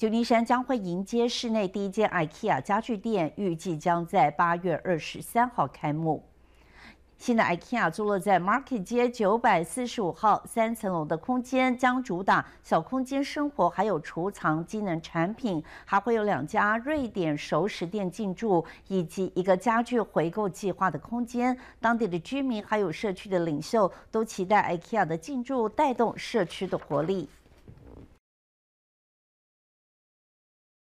旧金山将会迎接市内第一间 IKEA 家具店，预计将在八月二十三号开幕。新的 IKEA 坐落在 Market 街九百四十五号三层楼的空间，将主打小空间生活，还有储藏机能产品，还会有两家瑞典熟食店进驻，以及一个家具回购计划的空间。当地的居民还有社区的领袖都期待 IKEA 的进驻带动社区的活力。